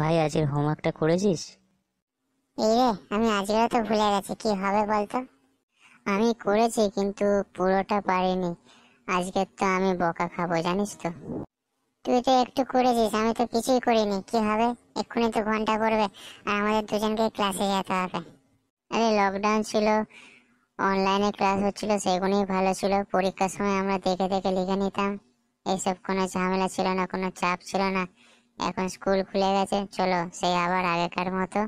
ভাই আজের হোমওয়ার্কটা করেছিস এই রে আমি আজকে তো ভুলে গেছি কি হবে বলতো আমি করেছি কিন্তু পুরোটা পারিনি আজকে তো আমি বকা খাবো জানিস তো তুই তো একটু করেছিস আমি তো কিছুই করিনি কি হবে এক্ষুনি তো ঘন্টা করবে আর আমাদের দুজনকে ক্লাসে যেতে হবে আরে লকডাউন ছিল অনলাইনে ক্লাস হচ্ছিল সেগুলোই ভালো ছিল পরীক্ষার সময় আমরা দেখে দেখে লিখে নিতাম এইসব কোনো ঝামেলা ছিল না কোনো চাপ ছিল না এখন স্কুল খুলে গেছে চলো সেই আবার আগেকার মতো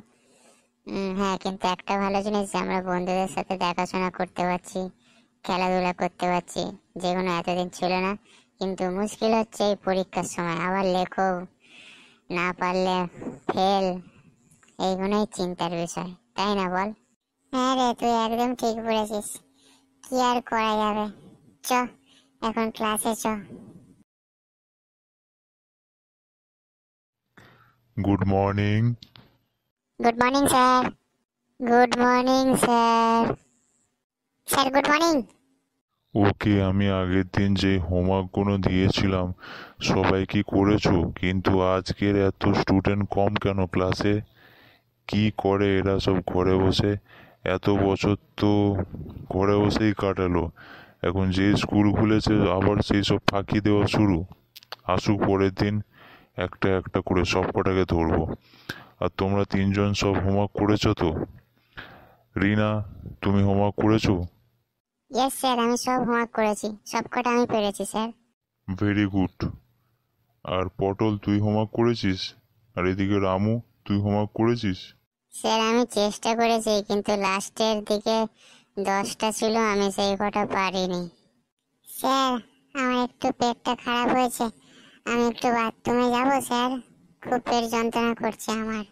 হ্যাঁ কিন্তু একটা ভালো জিনিস যে আমরা বন্ধুদের সাথে দেখাশোনা করতে পারছি খেলাধুলা করতে পারছি যেগুলো এতদিন ছিল না কিন্তু মুশকিল হচ্ছে এই পরীক্ষার সময় আবার লেখো না পারলে ফেল এইগুলোই চিন্তার বিষয় তাই না বল হ্যাঁ রে তুই একদম ঠিক বলেছিস কি আর করা যাবে চ এখন ক্লাসে চ good morning good morning sir good morning sir sir good morning okay আমি আগের দিন যে হোমওয়ার্কগুলো দিয়েছিলাম সবাই কি করেছো কিন্তু আজকের এত স্টুডেন্ট কম কেন ক্লাসে কি করে এরা সব ঘরে বসে এত বছর তো ঘরে বসেই কাটালো এখন যে স্কুল খুলেছে আবার সেই সব ফাঁকি দেওয়া শুরু আসুক পরের দিন একটা একটা করে সব কটাকে ধরবো আর তোমরা তিনজন সব হোমওয়ার্ক করেছো তো রিনা তুমি হোমওয়ার্ক করেছো ইয়েস স্যার আমি সব হোমওয়ার্ক করেছি সব কটা আমি পেরেছি স্যার ভেরি গুড আর পটল তুই হোমওয়ার্ক করেছিস আর এদিকে রামু তুই হোমওয়ার্ক করেছিস স্যার আমি চেষ্টা করেছি কিন্তু লাস্টের দিকে দশটা ছিল আমি সেই কটা পারিনি স্যার আমার একটু পেটটা খারাপ হয়েছে আমি একটু বাথরুমে যাব স্যার খুব পেট যন্ত্রণা করছে আমার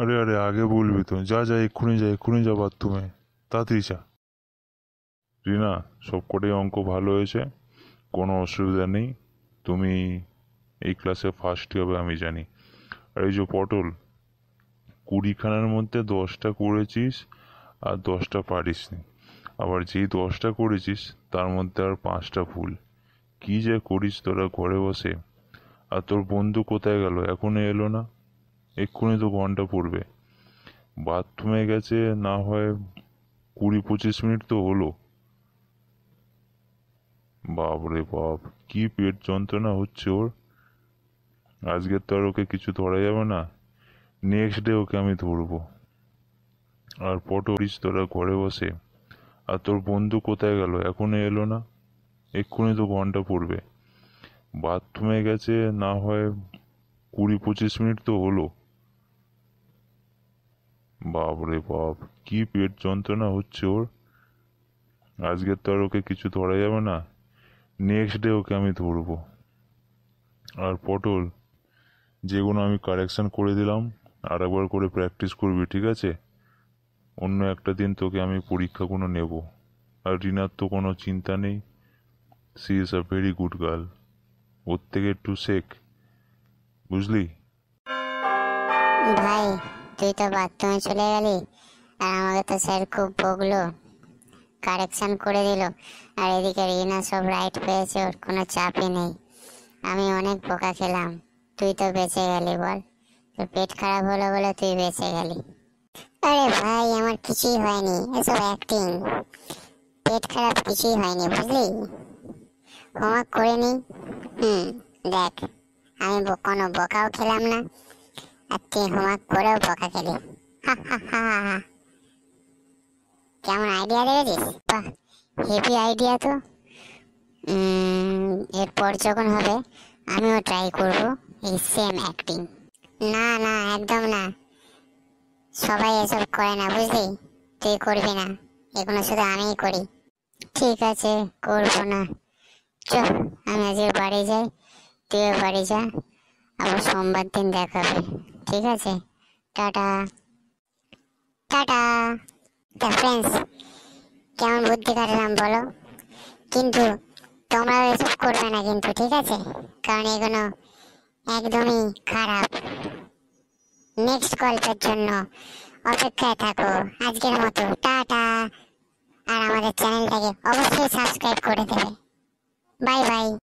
আরে আরে আগে বলবি তো যা যা এক্ষুনি যা এক্ষুনি যা বাথরুমে তাড়াতাড়ি যা রিনা সবকটাই অঙ্ক ভালো হয়েছে কোনো অসুবিধা নেই তুমি এই ক্লাসে ফার্স্টই হবে আমি জানি আর এই যে পটল কুড়িখানার মধ্যে দশটা করেছিস আর দশটা পারিসনি আবার যেই দশটা করেছিস তার মধ্যে আর পাঁচটা ভুল কি যে করিস তোরা ঘরে বসে আর তোর বন্ধু কোথায় গেল এখনো এলো না এক্ষুনি তো ঘন্টা পড়বে বাথরুমে গেছে না হয় কুড়ি পঁচিশ মিনিট তো হলো বাপরে বাপ কি পেট যন্ত্রণা হচ্ছে ওর আজকের তো আর ওকে কিছু ধরা যাবে না নেক্সট ডে ওকে আমি ধরবো আর পটো তোরা ঘরে বসে আর তোর বন্ধু কোথায় গেল এখনো এলো না এক্ষুনি তো ঘন্টা পড়বে বাথরুমে গেছে না হয় কুড়ি পঁচিশ মিনিট তো হলো বাপরে বাপ কি পেট যন্ত্রণা হচ্ছে ওর আজকে তো আর ওকে কিছু ধরা যাবে না নেক্সট ডে ওকে আমি ধরবো আর পটল যেগুলো আমি কারেকশান করে দিলাম আর একবার করে প্র্যাকটিস করবি ঠিক আছে অন্য একটা দিন তোকে আমি পরীক্ষাগুলো নেব আর ঋণার তো কোনো চিন্তা নেই she is a very good girl ওর থেকে একটু শেখ বুঝলি ভাই তুই তো বাথরুমে চলে গেলি আর আমাকে তো স্যার খুব বকলো কারেকশন করে দিল আর এদিকে রিনা সব রাইট পেয়েছে ওর কোনো চাপই নেই আমি অনেক বোকা খেলাম তুই তো বেঁচে গেলি বল তোর পেট খারাপ হলো বলে তুই বেঁচে গেলি আরে ভাই আমার কিছুই হয়নি এসব অ্যাক্টিং পেট খারাপ কিছুই হয়নি বুঝলি ক্ষমা করে নি হুম দেখ আমি কোনো বোকাও খেলাম না আর তুই হোমওয়ার্ক করেও বোকা খেলি কেমন আইডিয়া দেখেছিস বাহ হেভি আইডিয়া তো এরপর যখন হবে আমিও ট্রাই করব এই সেম অ্যাক্টিং না না একদম না সবাই এসব করে না বুঝলি তুই করবি না এগুলো শুধু আমিই করি ঠিক আছে করবো না চল আমি আজকে বাড়ি যাই তুইও বাড়ি যা আবার সোমবার দিন দেখা হবে ঠিক আছে টাটা টাটা তা ফ্রেন্ডস কেমন বুদ্ধি কাটালাম বলো কিন্তু তোমরা এসব করবে না কিন্তু ঠিক আছে কারণ এগুলো একদমই খারাপ নেক্সট গল্পের জন্য অপেক্ষায় থাকো আজকের মতো টাটা আর আমাদের চ্যানেলটাকে অবশ্যই সাবস্ক্রাইব করে দেবে 拜拜。